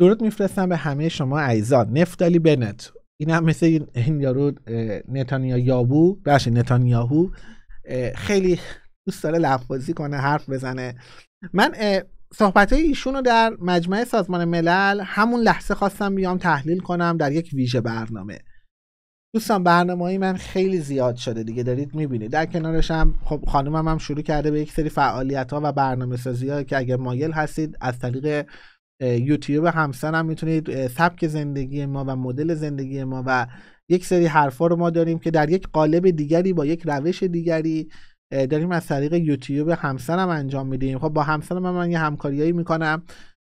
درود میفرستم به همه شما عیزان نفتالی بنت این هم مثل این یارو نتانیا یابو نتانیا نتانیاهو خیلی دوست داره لفظی کنه حرف بزنه من صحبت ایشون رو در مجمع سازمان ملل همون لحظه خواستم بیام تحلیل کنم در یک ویژه برنامه دوستان برنامه من خیلی زیاد شده دیگه دارید میبینید در کنارش هم خب هم شروع کرده به یک سری فعالیت ها و برنامه سازی که اگر مایل هستید از طریق یوتیوب همسرم میتونید سبک زندگی ما و مدل زندگی ما و یک سری حرفا رو ما داریم که در یک قالب دیگری با یک روش دیگری داریم از طریق یوتیوب همسرم انجام میدیم خب با همسرم من, من یه همکاریایی میکنم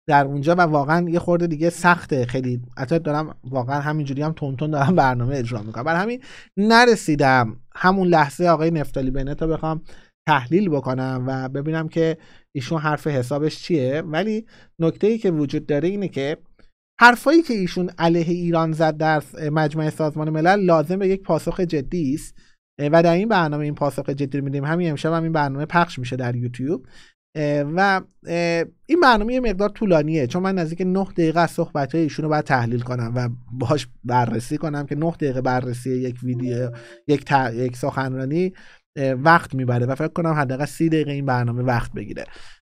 در اونجا و واقعا یه خورده دیگه سخته خیلی حتی دارم واقعا همینجوری هم تون دارم برنامه اجرا میکنم بر همین نرسیدم همون لحظه آقای نفتالی بنت بخوام تحلیل بکنم و ببینم که ایشون حرف حسابش چیه ولی نکته ای که وجود داره اینه که حرفایی که ایشون علیه ایران زد در مجمع سازمان ملل لازم به یک پاسخ جدی است و در این برنامه این پاسخ جدی رو میدیم همین امشب هم این برنامه پخش میشه در یوتیوب و این برنامه یه مقدار طولانیه چون من نزدیک 9 دقیقه از صحبت های ایشون رو باید تحلیل کنم و باش بررسی کنم که 9 دقیقه بررسی یک ویدیو یک, تا... یک سخنرانی وقت میبره و فکر کنم حداقل سی دقیقه این برنامه وقت بگیره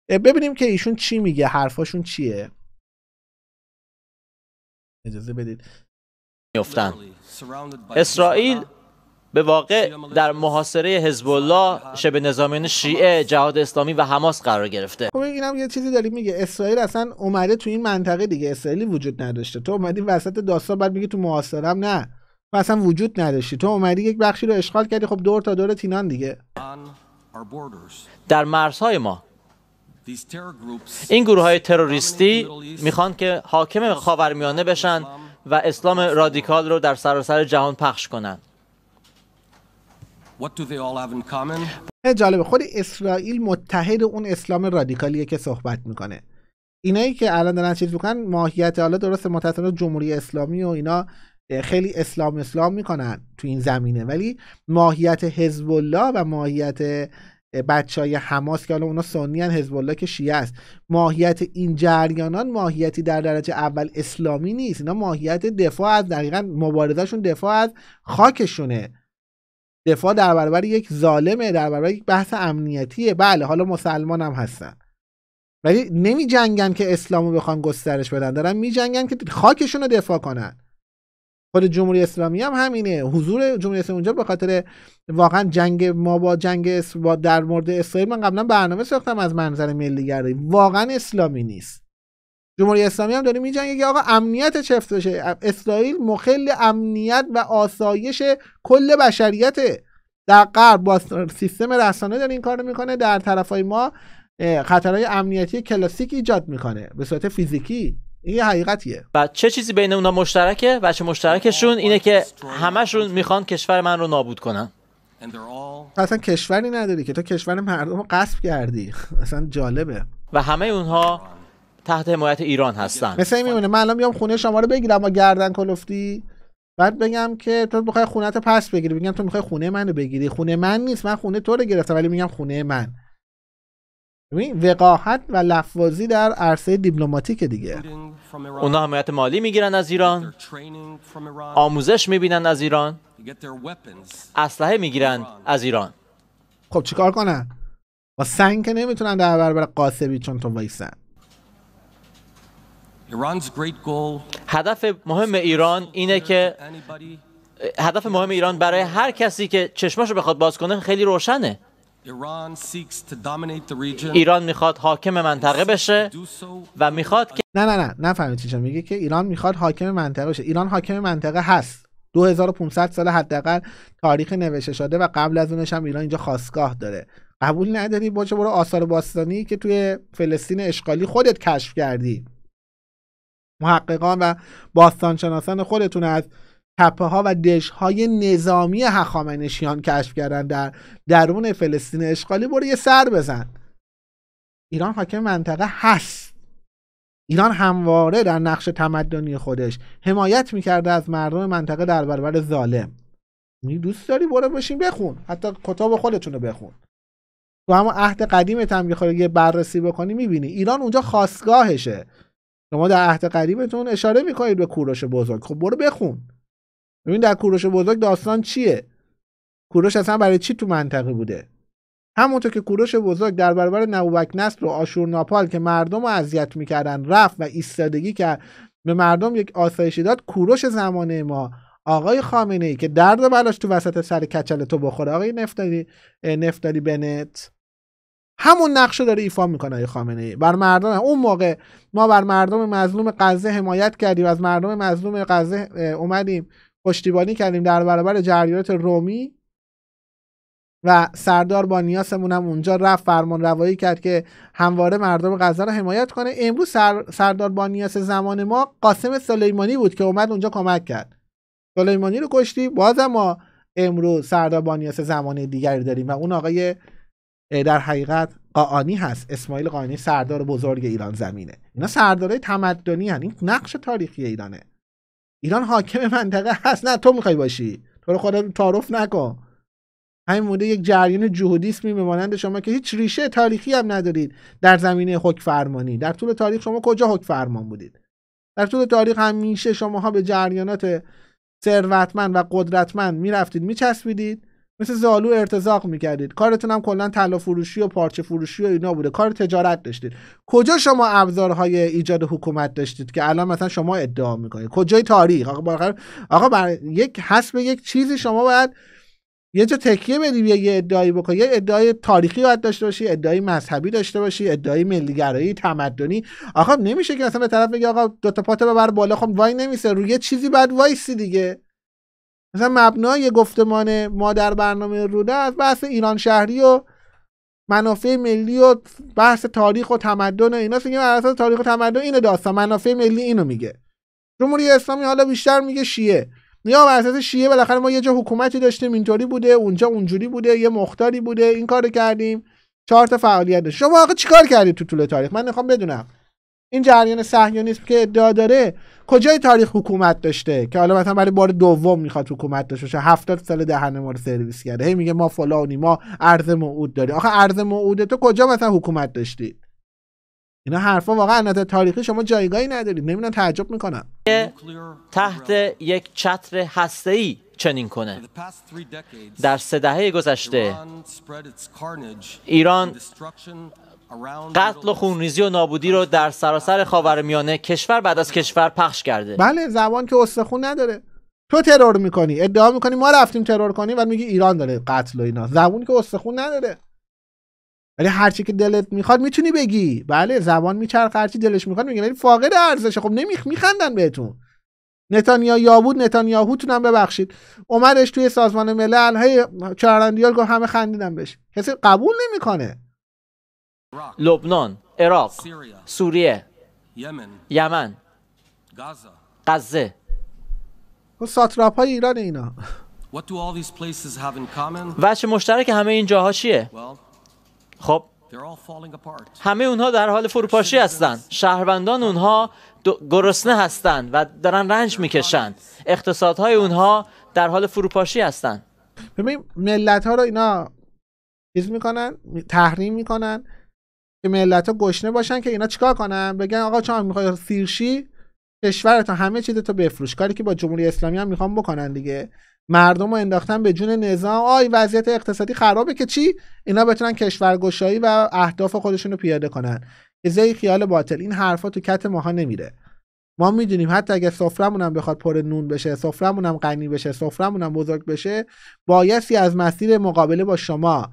ببینیم که ایشون چی میگه حرفاشون چیه اجازه بدید میفتن اسرائیل به واقع در محاصره حزب الله شبه نظامیان شیعه جهاد اسلامی و حماس قرار گرفته خب اینم یه چیزی داری میگه اسرائیل اصلا اومده تو این منطقه دیگه اسرائیلی وجود نداشته تو اومدی وسط داستان بعد میگی تو محاصرم نه و اصلا وجود نداشتی تو اومدی یک بخشی رو اشغال کردی خب دور تا دور تینان دیگه در مرزهای ما این گروه های تروریستی میخوان که حاکم خاورمیانه بشن و اسلام رادیکال رو در سراسر جهان پخش کنن جالبه خود اسرائیل متحد اون اسلام رادیکالیه که صحبت میکنه اینایی که الان دارن چیز میکنن ماهیت حالا درست متحدان جمهوری اسلامی و اینا خیلی اسلام اسلام میکنن تو این زمینه ولی ماهیت حزب الله و ماهیت بچه حماس که حالا اونا سنی ان حزب الله که شیعه است ماهیت این جریانان ماهیتی در درجه اول اسلامی نیست اینا ماهیت دفاع از دقیقا مبارزهشون دفاع از خاکشونه دفاع در برابر یک ظالمه در برابر یک بحث امنیتیه بله حالا مسلمان هم هستن ولی نمی جنگن که اسلامو بخوان گسترش بدن دارن می جنگن که خاکشون رو دفاع کنن خود جمهوری اسلامی هم همینه حضور جمهوری اسلامی اونجا به خاطر واقعا جنگ ما با جنگ در مورد اسرائیل من قبلا برنامه ساختم از منظر ملی گرایی واقعا اسلامی نیست جمهوری اسلامی هم داره میجنگه که آقا امنیت چفت بشه اسرائیل مخل امنیت و آسایش کل بشریت در غرب با سیستم رسانه داره این کار میکنه در طرفای ما خطرهای امنیتی کلاسیک ایجاد میکنه به صورت فیزیکی این حقیقتیه و چه چیزی بین اونا مشترکه و چه مشترکشون اینه که همشون میخوان کشور من رو نابود کنن اصلا کشوری نداری که تو کشور مردم رو قصب کردی اصلا جالبه و همه اونها تحت حمایت ایران هستن مثل این میمونه من الان بیام خونه شما رو بگیرم و گردن کلفتی بعد بگم که تو میخوای خونه پس بگیری میگم تو میخوای خونه منو بگیری خونه من نیست من خونه تو رو گرفتم ولی میگم خونه من و وقاحت و لفوازی در عرصه دیپلماتیک دیگه اونا حمایت مالی میگیرن از ایران آموزش میبینن از ایران اسلحه میگیرن از ایران خب چیکار کنن با سنگ که نمیتونن در برابر قاسبی چون تو وایسن هدف مهم ایران اینه که هدف مهم ایران برای هر کسی که رو بخواد باز کنه خیلی روشنه ایران میخواد حاکم منطقه بشه و میخواد که نه نه نه نفهمید چی میگه که ایران میخواد حاکم منطقه بشه ایران حاکم منطقه هست 2500 سال حداقل تاریخ نوشته شده و قبل از اونش هم ایران اینجا خاصگاه داره قبول نداری باشه برو آثار باستانی که توی فلسطین اشغالی خودت کشف کردی محققان و باستانشناسان خودتون از تپه ها و دش های نظامی هخامنشیان کشف کردن در درون فلسطین اشغالی برو یه سر بزن ایران حاکم منطقه هست ایران همواره در نقش تمدنی خودش حمایت میکرده از مردم منطقه در برابر ظالم یعنی دوست داری برو بشین بخون حتی کتاب خودتون رو بخون تو هم عهد قدیمت هم یه بررسی بکنی میبینی ایران اونجا خاصگاهشه شما در عهد قدیمتون اشاره میکنید به کوروش بزرگ خب برو بخون ببین در کوروش بزرگ داستان چیه کوروش اصلا برای چی تو منطقه بوده همونطور که کوروش بزرگ در برابر نبوبک نصر و آشور ناپال که مردم رو اذیت میکردن رفت و ایستادگی کرد به مردم یک آسایشی داد کوروش زمانه ما آقای خامنه ای که درد بلاش تو وسط سر کچل تو بخوره آقای نفتالی نفتالی بنت همون نقش رو داره ایفا میکنه آقای خامنه ای بر مردم اون موقع ما بر مردم مظلوم غزه حمایت کردیم از مردم مظلوم غزه اومدیم پشتیبانی کردیم در برابر جریانات رومی و سردار با نیاسمون هم اونجا رفت فرمان روایی کرد که همواره مردم غزه رو حمایت کنه امروز سر، سردار با زمان ما قاسم سلیمانی بود که اومد اونجا کمک کرد سلیمانی رو کشتی بازم ما امروز سردار با نیاس زمان دیگری داریم و اون آقای در حقیقت قانی هست اسماعیل قاعانی سردار بزرگ ایران زمینه اینا سردارای تمدنی هن. این نقش تاریخی ایرانه ایران حاکم منطقه هست نه تو میخوای باشی تو رو خودت تعارف نکن همین مورد یک جریان جهودیسمی میمانند شما که هیچ ریشه تاریخی هم ندارید در زمینه حکم فرمانی در طول تاریخ شما کجا حکم فرمان بودید در طول تاریخ همیشه شماها به جریانات ثروتمند و قدرتمند میرفتید میچسبیدید مثل زالو ارتزاق میکردید کارتون هم کلا طلا فروشی و پارچه فروشی و اینا بوده کار تجارت داشتید کجا شما ابزارهای ایجاد حکومت داشتید که الان مثلا شما ادعا میکنید کجای تاریخ آقا آقا بر یک حسب یک چیزی شما باید یه جا تکیه بدی یه ادعایی بکنی یه ادعای تاریخی باید داشته باشی ادعای مذهبی داشته باشی ادعای ملیگرایی تمدنی آقا نمیشه که مثلا به طرف بگی آقا دو تا پاتو ببر بالا خب وای نمیشه روی چیزی بعد وایسی دیگه مثلا مبنای گفتمان ما در برنامه روده از بحث ایران شهری و منافع ملی و بحث تاریخ و تمدن و اینا میگه بر تاریخ و تمدن اینه داستان منافع ملی اینو میگه جمهوری اسلامی حالا بیشتر میگه شیعه یا بر اساس شیعه بالاخره ما یه جا حکومتی داشتیم اینطوری بوده اونجا اونجوری بوده یه مختاری بوده این کارو کردیم چهار تا فعالیت داشت شما آقا چیکار کردید تو طول تاریخ من میخوام بدونم این جریان صهیونیسم که ادعا داره کجای تاریخ حکومت داشته که حالا مثلا برای بار دوم میخواد حکومت داشته باشه 70 سال دهن ما رو سرویس کرده هی میگه ما فلانی ما ارز موعود داریم آخه ارز موعود تو کجا مثلا حکومت داشتی اینا حرفا واقعا نظر تاریخی شما جایگاهی ندارید نمیدونم تعجب میکنم تحت یک چتر ای چنین کنه در سه دهه گذشته ایران قتل و خونریزی و نابودی رو در سراسر خاورمیانه کشور بعد از کشور پخش کرده بله زبان که استخون نداره تو ترور میکنی ادعا میکنی ما رفتیم ترور کنی و میگی ایران داره قتل و اینا زبانی که استخون نداره ولی هرچی که دلت میخواد میتونی بگی بله زبان میچرخ هرچی دلش میخواد میگه ولی یعنی فاقد ارزشه خب نمیخ میخندن بهتون نتانیا یابود نتانیا تونم ببخشید اومدش توی سازمان ملل هی چرندیال گفت همه خندیدن بهش کسی قبول نمیکنه لبنان عراق سوریه یمن غزه خب ساتراپ های ایران اینا وچه مشترک همه این جاها چیه؟ خب همه اونها در حال فروپاشی هستند شهروندان اونها گرسنه هستند و دارن رنج میکشند اقتصادهای اونها در حال فروپاشی هستند ببین ملت ها رو اینا چیز میکنن تحریم میکنن که ملت ها گشنه باشن که اینا چیکار کنن بگن آقا چون میخوای سیرشی کشورتون همه چیزتو بفروش کاری که با جمهوری اسلامی هم میخوام بکنن دیگه مردم رو انداختن به جون نظام آی وضعیت اقتصادی خرابه که چی اینا بتونن کشورگشایی و اهداف خودشون رو پیاده کنن که زی خیال باطل این حرفا تو کت ماها نمیره ما میدونیم حتی اگه سفرمون هم بخواد پر نون بشه سفرمون هم غنی بشه سفرمون هم بزرگ بشه بایستی از مسیر مقابله با شما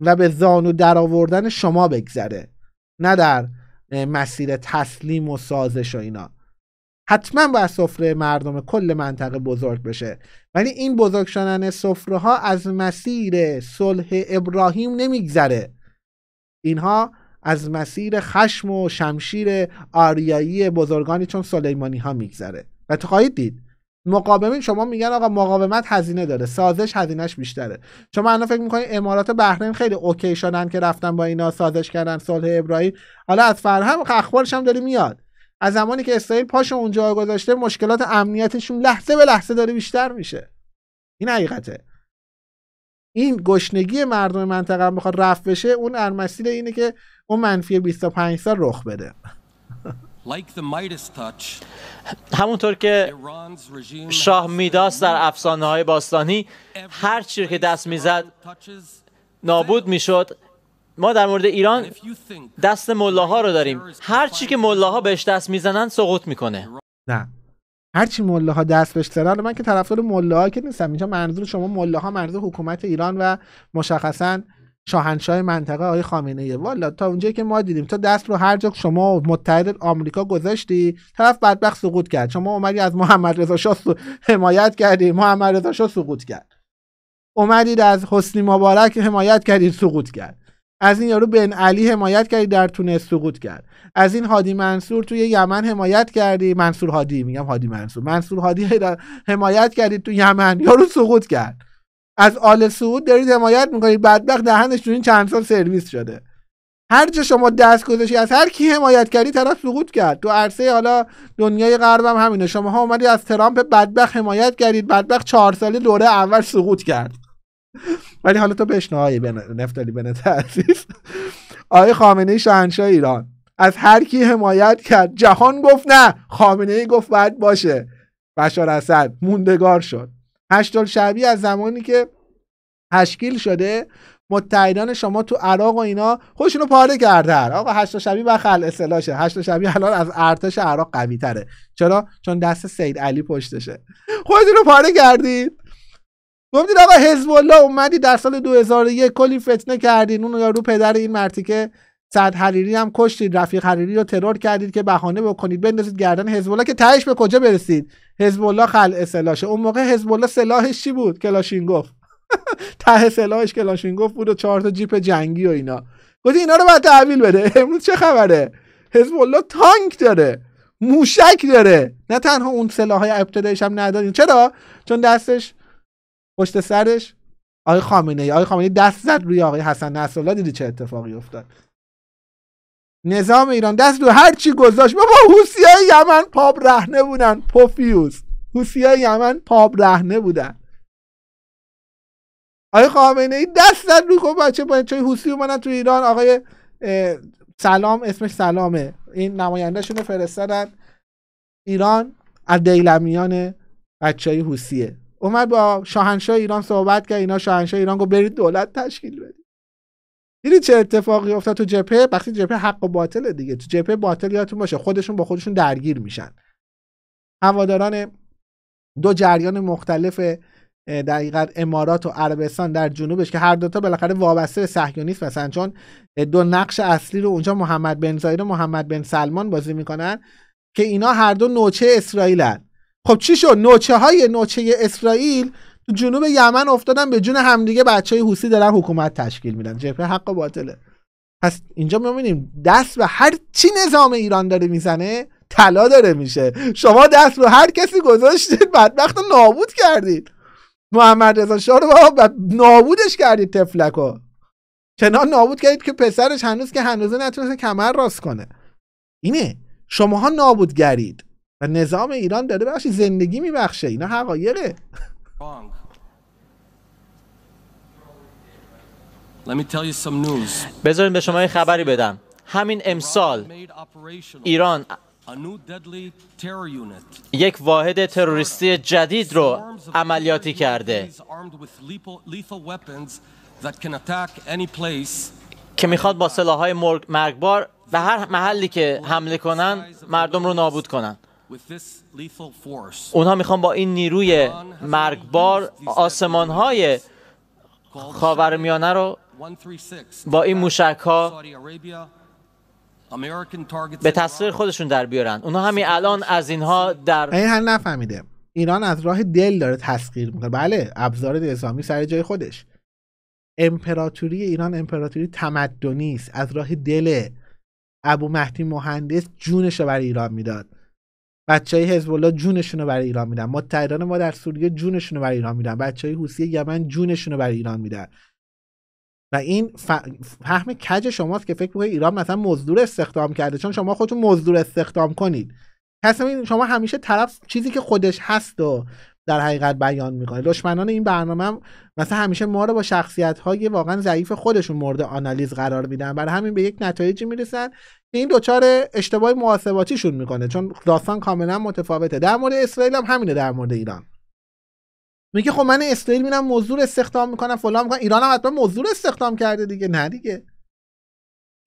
و به زانو در آوردن شما بگذره نه در مسیر تسلیم و سازش و اینا حتما باید سفره مردم کل منطقه بزرگ بشه ولی این بزرگ شدن سفره ها از مسیر صلح ابراهیم نمیگذره اینها از مسیر خشم و شمشیر آریایی بزرگانی چون سلیمانی ها میگذره و تو خواهید دید مقاومین شما میگن آقا مقاومت هزینه داره سازش هزینهش بیشتره شما الان فکر میکنید امارات بحرین خیلی اوکی شدن که رفتن با اینا سازش کردن صلح ابراهیم حالا از فرهم اخبارش هم داره میاد از زمانی که اسرائیل پاش اونجا گذاشته مشکلات امنیتشون لحظه به لحظه داره بیشتر میشه این حقیقته این گشنگی مردم منطقه بخواد رفت بشه اون ارمسیل اینه که اون منفی 25 سال رخ بده همونطور که شاه میداس در افسانه های باستانی هر چی که دست میزد نابود میشد ما در مورد ایران دست ملاها رو داریم هر چی که ملاها بهش دست میزنن سقوط میکنه نه هر چی ملاها دست بهش من که طرفدار ملاها که نیستم اینجا منظور شما ملاها منظور حکومت ایران و مشخصا شاهنشاه منطقه آقای خامنه ای والا تا اونجایی که ما دیدیم تا دست رو هر جا شما متحد آمریکا گذاشتی طرف بدبخت سقوط کرد شما اومدی از محمد رضا شاه حمایت کردی محمد رضا شاه سقوط کرد اومدید از حسنی مبارک حمایت کردید سقوط کرد از این یارو بن علی حمایت کردی در تونس سقوط کرد از این هادی منصور توی یمن حمایت کردی منصور هادی میگم هادی منصور منصور هادی حمایت کردی تو یمن یارو سقوط کرد از آل سعود دارید حمایت میکنید بدبخت دهنش تو این چند سال سرویس شده هر جا شما دست گذاشی از هر کی حمایت کردی طرف سقوط کرد تو عرصه حالا دنیای غرب هم همینه شما ها اومدی از ترامپ بدبخ حمایت کردید بدبخ چهار ساله دوره اول سقوط کرد ولی حالا تو بن... نفتالی بن عزیز آقای خامنه شاهنشاه ایران از هر کی حمایت کرد جهان گفت نه خامنه ای گفت باید باشه بشار اسد موندگار شد هشتال شعبی از زمانی که تشکیل شده متحدان شما تو عراق و اینا خودشون رو پاره کردن آقا هشت شبی بخل اصلاشه هشت شبی الان از ارتش عراق قوی تره چرا چون دست سید علی پشتشه خودتون رو پاره کردید گفتید آقا حزب الله اومدی در سال 2001 کلی فتنه کردین اون رو پدر این مرتی که سعد حریری هم کشتید رفیق حریری رو ترور کردید که بهانه بکنید بندازید گردن حزب که تهش به کجا برسید حزب الله خلع سلاحشه اون موقع حزب سلاحش چی بود کلاشینگوف ته سلاحش کلاشینگوف بود و چهار تا جیپ جنگی و اینا گفت اینا رو باید تحویل بده امروز چه خبره حزب تانک داره موشک داره نه تنها اون سلاحهای ابتدایش هم ندارین چرا چون دستش پشت سرش آقای خامنه ای آقای دست زد روی آقای حسن نصرالله دیدی چه اتفاقی افتاد نظام ایران دست رو هر چی گذاشت بابا های یمن پاب رهنه بودن پوفیوس های یمن پاب رهنه بودن آقای خامنه ای دست زد رو خب بچه چای حوسی اومدن تو ایران آقای سلام اسمش سلامه این نمایندهشون رو فرستادن ایران از دیلمیان بچه های حوسیه اومد با شاهنشاه ایران صحبت کرد اینا شاهنشاه ایران گفت برید دولت تشکیل بدید دیدی چه اتفاقی افتاد تو جپه؟ وقتی جپه حق و باطله دیگه تو جپه باطل یادتون باشه خودشون با خودشون درگیر میشن هواداران دو جریان مختلف دقیقا امارات و عربستان در جنوبش که هر دوتا بالاخره وابسته به سحیونیست هستن چون دو نقش اصلی رو اونجا محمد بن زاید و محمد بن سلمان بازی میکنن که اینا هر دو نوچه اسرائیلن خب چی شد نوچه های نوچه اسرائیل تو جنوب یمن افتادن به جون همدیگه بچه های حوسی دارن حکومت تشکیل میدن جبهه حق و باطله پس اینجا میبینیم دست به هر چی نظام ایران داره میزنه طلا داره میشه شما دست رو هر کسی گذاشتید بدبخت نابود کردید محمد رضا شاه رو نابودش کردید تفلکو چنان نابود کردید که پسرش هنوز که هنوزه نتونسته کمر راست کنه اینه شماها نابود گرید و نظام ایران داره بخشی زندگی میبخشه اینا حقایقه Wrong. به شما یه خبری بدم همین امسال ایران یک واحد تروریستی جدید رو عملیاتی کرده که میخواد با های مرگبار به هر محلی که حمله کنن مردم رو نابود کنن اونها میخوان با این نیروی مرگبار آسمان های خاورمیانه رو با این موشک ها به تصویر خودشون در بیارن اونها همین الان از اینها در این هم نفهمیده ایران از راه دل داره تسخیر میکنه بله ابزار نظامی سر جای خودش امپراتوری ایران امپراتوری تمدنی است از راه دل ابو مهدی مهندس جونش رو برای ایران میداد بچهای حزب الله جونشون رو برای ایران میدن متحدان ما در سوریه جونشون رو برای ایران میدن بچهای حوثی یمن جونشون رو برای ایران میدن و این فهم کج شماست که فکر میکنید ایران مثلا مزدور استخدام کرده چون شما خودتون مزدور استخدام کنید پس شما همیشه طرف چیزی که خودش هست و در حقیقت بیان میکنه دشمنان این برنامه مثلا همیشه ما رو با شخصیت های واقعا ضعیف خودشون مورد آنالیز قرار میدن برای همین به یک نتایجی میرسن که این دچار اشتباه محاسباتیشون میکنه چون داستان کاملا متفاوته در مورد اسرائیل هم همینه در مورد ایران میگه خب من اسرائیل میرم موضوع استخدام میکنم فلان میکنم ایران هم حتما موضوع استخدام کرده دیگه نه دیگه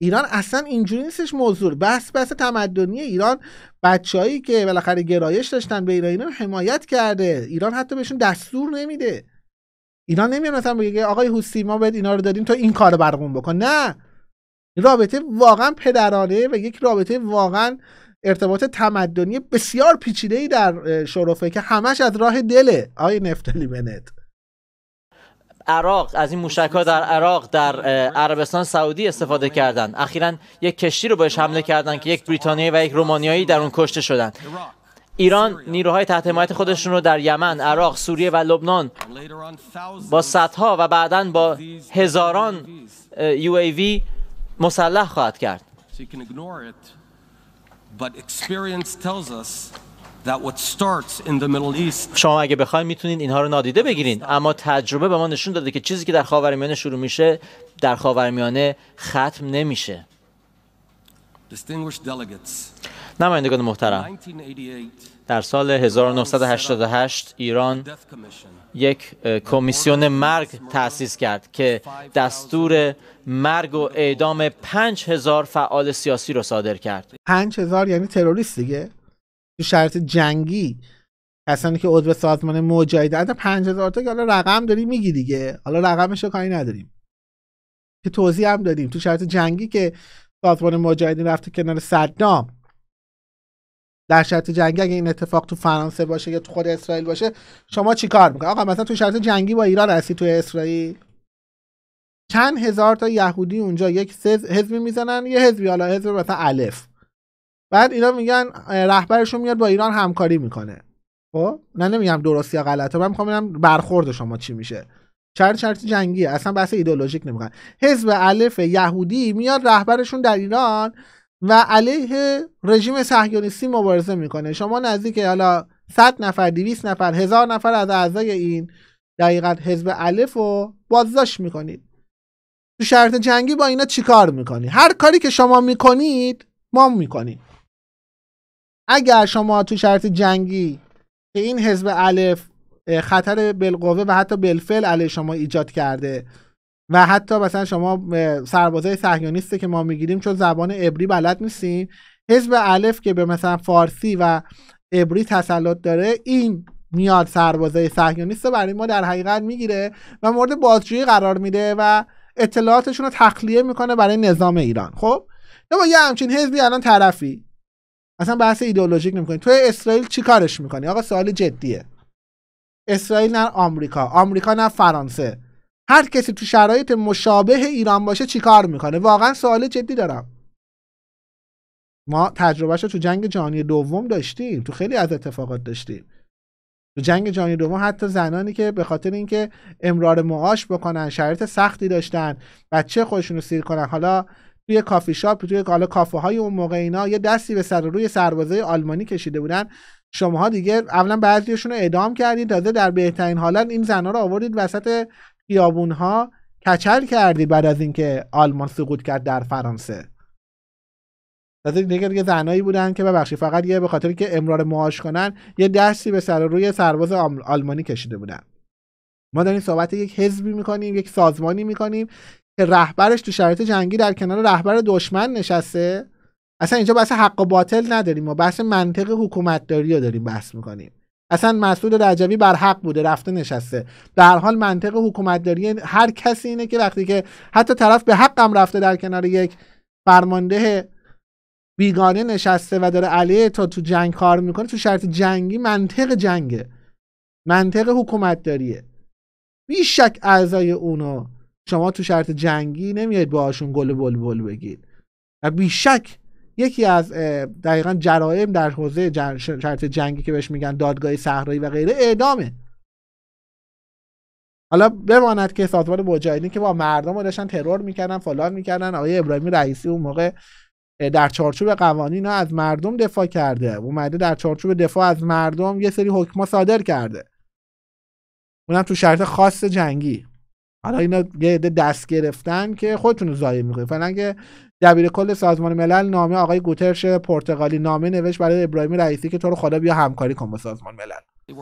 ایران اصلا اینجوری نیستش موضوع بحث بحث تمدنی ایران بچههایی که بالاخره گرایش داشتن به ایران رو حمایت کرده ایران حتی بهشون دستور نمیده ایران نمیاد مثلا بگه آقای حسین ما باید اینا رو دادیم تو این کار برقوم بکن نه رابطه واقعا پدرانه و یک رابطه واقعا ارتباط تمدنی بسیار پیچیده ای در شرفه که همش از راه دله آقای نفتالی بنت عراق از این موشک ها در عراق در عربستان سعودی استفاده کردند اخیرا یک کشتی رو بهش حمله کردند که یک بریتانیایی و یک رومانیایی در اون کشته شدند ایران نیروهای تحت حمایت خودشون رو در یمن، عراق، سوریه و لبنان با صدها و بعدا با هزاران UAV مسلح خواهد کرد. شما اگه بخواید میتونید اینها رو نادیده بگیرین اما تجربه به ما نشون داده که چیزی که در خاورمیانه شروع میشه در خاورمیانه ختم نمیشه نمایندگان محترم در سال 1988 ایران یک کمیسیون مرگ تأسیس کرد که دستور مرگ و اعدام 5000 فعال سیاسی رو صادر کرد 5000 یعنی تروریست دیگه تو شرط جنگی کسانی که عضو سازمان مجاهد پنج 5000 تا که حالا رقم داری میگی دیگه حالا رقمش رو کاری نداریم که توضیح هم دادیم تو شرط جنگی که سازمان مجاهدین رفته کنار صدام در شرط جنگی اگه این اتفاق تو فرانسه باشه یا تو خود اسرائیل باشه شما چیکار میکنید آقا مثلا تو شرط جنگی با ایران هستی تو اسرائیل چند هزار تا یهودی اونجا یک حزبی میزنن یه حزبی حالا حزب مثلا الف بعد اینا میگن رهبرشون میاد با ایران همکاری میکنه خب نه نمیگم درست یا غلطه من میخوام ببینم برخورد شما چی میشه چرت چرت جنگی اصلا بحث ایدئولوژیک نمیکنه حزب الف یهودی میاد رهبرشون در ایران و علیه رژیم صهیونیستی مبارزه میکنه شما نزدیک حالا 100 نفر 200 نفر هزار نفر از اعضای این دقیقت حزب الف رو بازداشت میکنید تو شرط جنگی با اینا چیکار میکنید هر کاری که شما میکنید ما میکنیم اگر شما تو شرط جنگی که این حزب الف خطر بلقوه و حتی بلفل علی شما ایجاد کرده و حتی مثلا شما سربازای صهیونیسته که ما میگیریم چون زبان عبری بلد نیستیم حزب الف که به مثلا فارسی و عبری تسلط داره این میاد سربازای صهیونیست رو برای ما در حقیقت میگیره و مورد بازجویی قرار میده و اطلاعاتشون رو تخلیه میکنه برای نظام ایران خب یا یه همچین حزبی الان طرفی اصلا بحث ایدئولوژیک نمیکنی تو اسرائیل چی کارش میکنی آقا سوال جدیه اسرائیل نه آمریکا آمریکا نه فرانسه هر کسی تو شرایط مشابه ایران باشه چیکار میکنه واقعا سوال جدی دارم ما تجربهش رو تو جنگ جهانی دوم داشتیم تو خیلی از اتفاقات داشتیم تو جنگ جهانی دوم حتی زنانی که به خاطر اینکه امرار معاش بکنن شرایط سختی داشتن بچه خودشون رو سیر کنن حالا توی کافی شاپ توی حالا کافه های اون موقع اینا یه دستی به سر روی سربازای آلمانی کشیده بودن شماها دیگه اولا بعضیشون رو اعدام کردید تازه در بهترین حالت این زنها رو آوردید وسط خیابون ها کچل کردید بعد از اینکه آلمان سقوط کرد در فرانسه تازه دیگه دیگه زنایی بودن که ببخشید فقط یه به خاطر که امرار معاش کنن یه دستی به سر روی سرباز آلمانی کشیده بودن ما داریم صحبت یک حزبی میکنیم یک سازمانی میکنیم که رهبرش تو شرایط جنگی در کنار رهبر دشمن نشسته اصلا اینجا بحث حق و باطل نداریم ما بحث منطق حکومتداری رو داریم بحث میکنیم اصلا مسعود رجوی بر حق بوده رفته نشسته در حال منطق حکومتداری هر کسی اینه که وقتی که حتی طرف به حقم رفته در کنار یک فرمانده بیگانه نشسته و داره علیه تا تو جنگ کار میکنه تو شرط جنگی منطق جنگه منطق حکومتداریه بیشک اعضای اونو شما تو شرط جنگی نمیاید باهاشون گل بلبل بگید و بیشک یکی از دقیقا جرایم در حوزه شرط جنگی که بهش میگن دادگاه صحرایی و غیره اعدامه حالا بماند که سازمان مجاهدین که با مردم رو داشتن ترور میکردن فلان میکردن آقای ابراهیمی رئیسی اون موقع در چارچوب قوانین از مردم دفاع کرده اومده در چارچوب دفاع از مردم یه سری حکما صادر کرده اونم تو شرط خاص جنگی حالا اینا یه دست گرفتن که خودتون رو ضایع میکنید که دبیر کل سازمان ملل نامه آقای گوترش پرتغالی نامه نوشت برای ابراهیم رئیسی که تو رو خدا بیا همکاری کن با سازمان ملل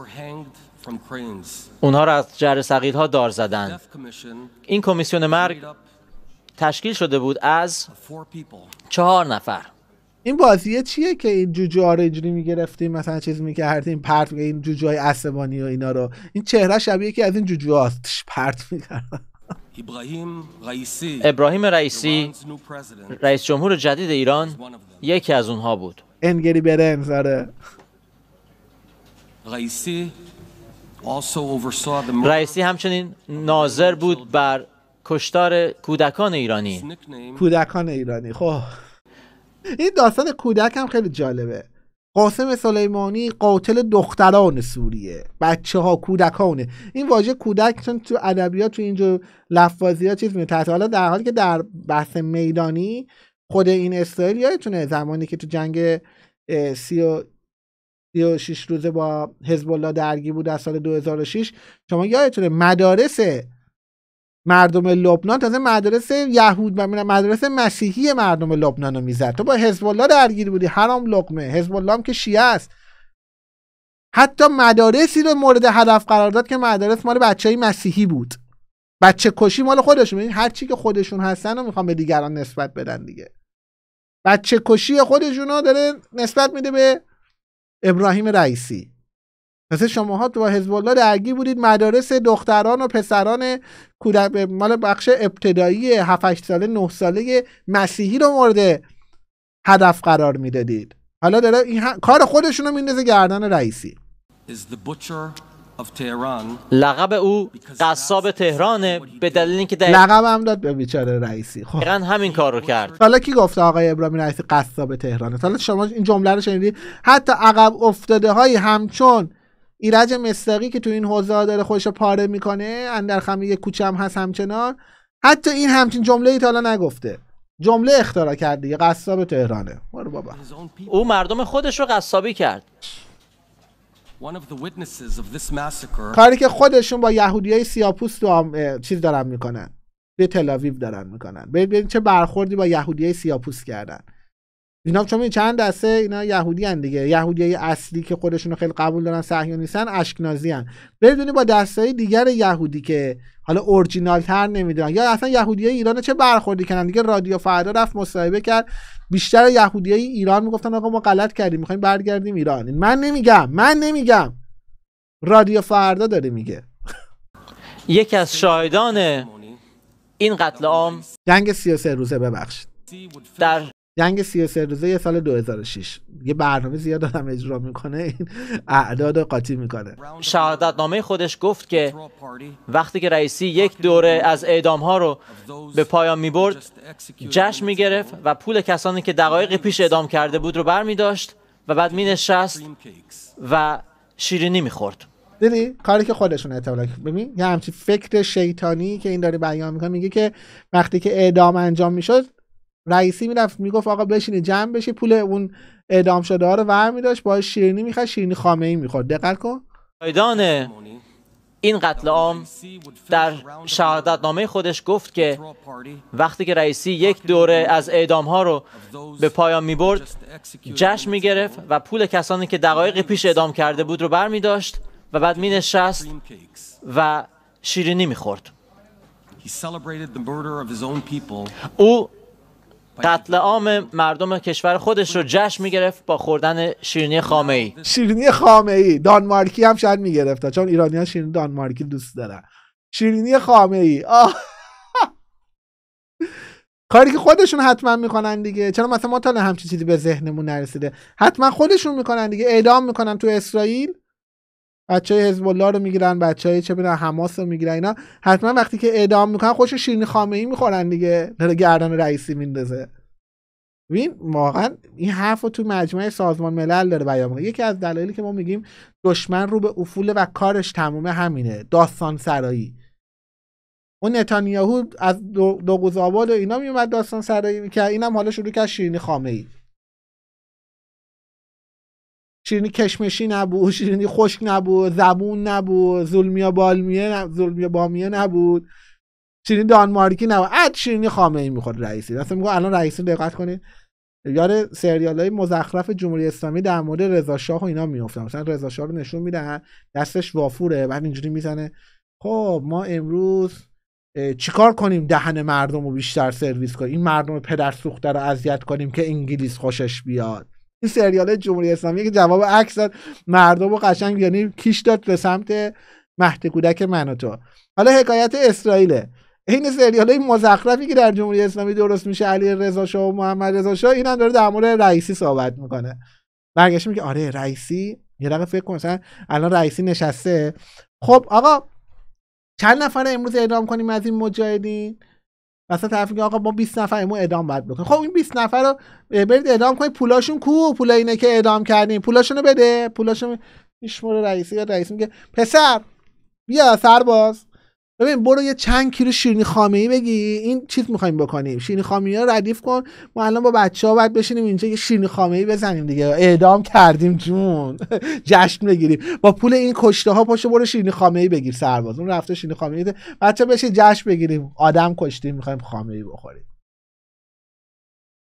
اونها را از جر ها دار زدند این کمیسیون مرگ تشکیل شده بود از چهار نفر این بازیه چیه که این جوجه ها رو اینجوری میگرفتیم مثلا چیز میکردیم پرت این جوجه های عصبانی و اینا رو این چهره شبیه که از این جوجه هاست پرت میکرد ابراهیم رئیسی ابراهیم رئیس جمهور جدید ایران یکی از اونها بود انگری برنز انزاره رئیسی رئیسی همچنین ناظر بود بر کشتار کودکان ایرانی کودکان ایرانی خب این داستان کودک هم خیلی جالبه قاسم سلیمانی قاتل دختران سوریه بچه ها کودکانه این واژه کودک چون تو ادبیات تو اینجور لفظی ها چیز تحت حالا در حالی که در بحث میدانی خود این اسرائیل یادتونه زمانی که تو جنگ سی و شیش روزه با حزب الله درگی بود از سال 2006 شما یادتونه مدارس مردم لبنان تازه مدرسه یهود و مدرسه مسیحی مردم لبنان رو میزد تو با حزب الله درگیر بودی حرام لقمه حزب الله هم که شیعه است حتی مدارسی رو مورد هدف قرار داد که مدارس مال بچه های مسیحی بود بچه کشی مال خودشون این یعنی هر چی که خودشون هستن رو میخوام به دیگران نسبت بدن دیگه بچه کشی خودشون رو داره نسبت میده به ابراهیم رئیسی پس شماها تو حزب الله درگیر بودید مدارس دختران و پسران کودک مال بخش ابتدایی 7 8 ساله 9 ساله مسیحی رو مورد هدف قرار میدادید حالا داره این ها... کار خودشون میندازه گردن رئیسی لقب او قصاب تهرانه به دلیل اینکه دقیق... لقب هم داد به بیچاره رئیسی خب همین کار رو کرد حالا کی گفته آقای ابراهیم رئیسی قصاب تهرانه حالا شما این جمله رو شنیدید حتی عقب افتاده های همچون ایرج مستقی که تو این حوزه داره خودش پاره میکنه اندر خمی کوچم هست همچنان حتی این همچین جمله ای تا نگفته جمله اختراع کرده یه قصاب تهرانه برو بابا او مردم خودش رو قصابی کرد کاری که خودشون با یهودیای های رو چیز دارن میکنن به تلاویو دارن میکنن ببین چه برخوردی با یهودیای سیاپوس کردن اینا چون چند دسته اینا یهودی هن دیگه یهودی اصلی که خودشون رو خیلی قبول دارن صهیونی نیستن اشکنازی هن بدونی با های دیگر یهودی که حالا اورجینال تر نمیدونن یا اصلا یهودی ایران چه برخوردی کردن دیگه رادیو فردا رفت مصاحبه کرد بیشتر یهودی ایران میگفتن آقا ما غلط کردیم میخوایم برگردیم ایران من نمیگم من نمیگم رادیو فردا داره میگه یکی از شاهدان این قتل عام جنگ 33 روزه ببخشید در جنگ 33 روزه سال 2006 یه برنامه زیاد دادم اجرا میکنه این اعداد قاطی میکنه شهادت نامه خودش گفت که وقتی که رئیسی یک دوره از اعدام ها رو به پایان میبرد جشن میگرفت و پول کسانی که دقایق پیش اعدام کرده بود رو بر میداشت و بعد مینشست و شیرینی میخورد دیدی کاری که خودشون اعتبار ببین یه همچین فکر شیطانی که این داره بیان میکنه میگه که وقتی که اعدام انجام میشد رئیسی میرفت میگفت آقا بشینی جمع بشی پول اون اعدام شده ها رو ور میداشت با شیرینی میخواد شیرینی خامه ای میخورد دقت کن این قتل عام در شهادتنامه خودش گفت که وقتی که رئیسی یک دوره از اعدام ها رو به پایان می برد جشن می گرفت و پول کسانی که دقایق پیش اعدام کرده بود رو بر داشت و بعد می نشست و شیرینی می خورد. او قتل عام مردم کشور خودش رو جشن میگرفت با خوردن شیرینی خامه ای شیرینی خامه ای دانمارکی هم شاید میگرفت چون ایرانی ها شیرینی دانمارکی دوست دارن شیرینی خامه ای کاری که خودشون حتما میکنن دیگه چرا مثلا ما تا همچین چیزی به ذهنمون نرسیده حتما خودشون میکنن دیگه اعدام میکنن تو اسرائیل بچه حزب الله رو میگیرن بچه چه حماس رو میگیرن اینا حتما وقتی که اعدام میکنن خوش شیرین خامه ای میخورن دیگه داره گردن رئیسی میندازه ببین واقعا این حرف رو تو مجمع سازمان ملل داره بیان میکنه یکی از دلایلی که ما میگیم دشمن رو به افول و کارش تمومه همینه داستان سرایی اون نتانیاهو از دو, و اینا میومد داستان سرایی میکرد اینم حالا شروع کرد شیرینی خامه ای شیرینی کشمشی نبود شیرینی خشک نبود زبون نبود زلمیا بالمیه نبود زلمیا بامیه نبود شیرینی دانمارکی نبود اد شیرینی خامه ای میخورد رئیسی راست میگو الان رئیسی دقت کنید یاد سریال های مزخرف جمهوری اسلامی در مورد رضا شاه و اینا میافتن مثلا رضا شاه رو نشون میدن دستش وافوره بعد اینجوری میزنه خب ما امروز چیکار کنیم دهن مردم رو بیشتر سرویس کنیم این مردم پدر سوخته رو اذیت کنیم که انگلیس خوشش بیاد این سریال جمهوری اسلامی که جواب عکس داد مردم و قشنگ یعنی کیش داد به سمت مهد کودک من تو حالا حکایت اسرائیله این سریال های مزخرفی که در جمهوری اسلامی درست میشه علی رضا شاه و محمد رضا شاه این داره در مورد رئیسی صحبت میکنه برگشت میگه آره رئیسی یه دقیقه فکر کن الان رئیسی نشسته خب آقا چند نفر امروز اعدام کنیم از این مجاهدین مثلا طرف که آقا ما 20 نفر ما اعدام باید بکنیم خب این 20 نفر رو برید اعدام کنید پولاشون کو پول اینه که اعدام کردیم پولاشونو بده پولاشون میشمره رئیسی یا رئیس میگه پسر بیا سرباز ببین برو یه چند کیلو شیرینی خامه ای بگی این چیز میخوایم بکنیم شیرینی خامه رو ردیف کن ما الان با بچه ها باید بشینیم اینجا یه شیرینی خامه ای بزنیم دیگه اعدام کردیم جون جشن بگیریم با پول این کشته ها پاشو برو شیرینی خامه ای بگیر سرباز اون رفته شیرینی خامه ای بچه بشین جشن بگیریم آدم کشتیم میخوایم خامه ای بخوریم